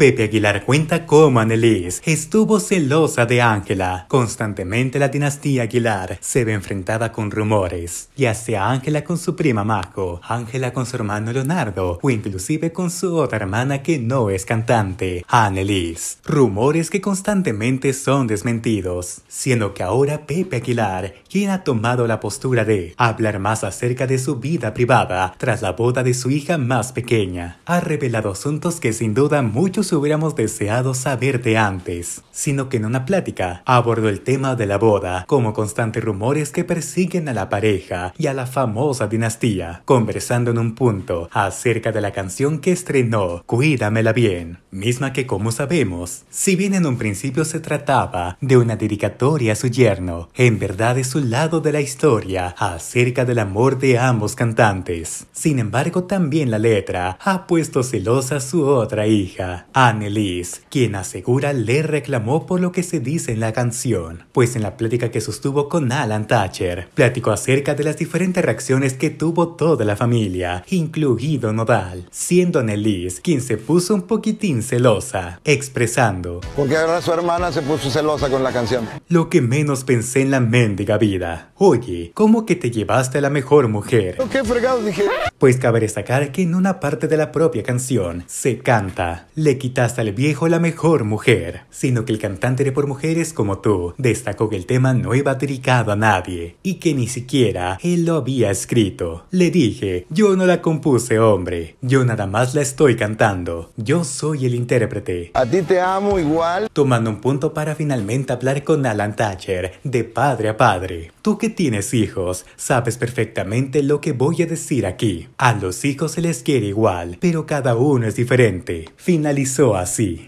Pepe Aguilar cuenta cómo Annelies estuvo celosa de Ángela. Constantemente la dinastía Aguilar se ve enfrentada con rumores, ya sea Ángela con su prima Majo, Ángela con su hermano Leonardo o inclusive con su otra hermana que no es cantante, Annelies. Rumores que constantemente son desmentidos, siendo que ahora Pepe Aguilar quien ha tomado la postura de hablar más acerca de su vida privada tras la boda de su hija más pequeña, ha revelado asuntos que sin duda muchos hubiéramos deseado saber de antes, sino que en una plática abordó el tema de la boda, como constantes rumores que persiguen a la pareja y a la famosa dinastía, conversando en un punto acerca de la canción que estrenó, Cuídamela bien, misma que como sabemos, si bien en un principio se trataba de una dedicatoria a su yerno, en verdad es un lado de la historia acerca del amor de ambos cantantes. Sin embargo, también la letra ha puesto celosa a su otra hija, Annelies, quien asegura le reclamó por lo que se dice en la canción, pues en la plática que sostuvo con Alan Thatcher, platicó acerca de las diferentes reacciones que tuvo toda la familia, incluido Nodal, siendo Annelies quien se puso un poquitín celosa, expresando Porque ahora su hermana se puso celosa con la canción. Lo que menos pensé en la mendiga vida. Oye, ¿cómo que te llevaste a la mejor mujer? ¿Qué fregado dije? pues cabe destacar que en una parte de la propia canción se canta, le quitaste al viejo la mejor mujer, sino que el cantante de Por Mujeres como tú destacó que el tema no iba dedicado a nadie y que ni siquiera él lo había escrito. Le dije, yo no la compuse hombre, yo nada más la estoy cantando, yo soy el intérprete. A ti te amo igual. Tomando un punto para finalmente hablar con Alan Thatcher de padre a padre. Tú que tienes hijos, sabes perfectamente lo que voy a decir aquí. A los hijos se les quiere igual, pero cada uno es diferente. Finalizó así.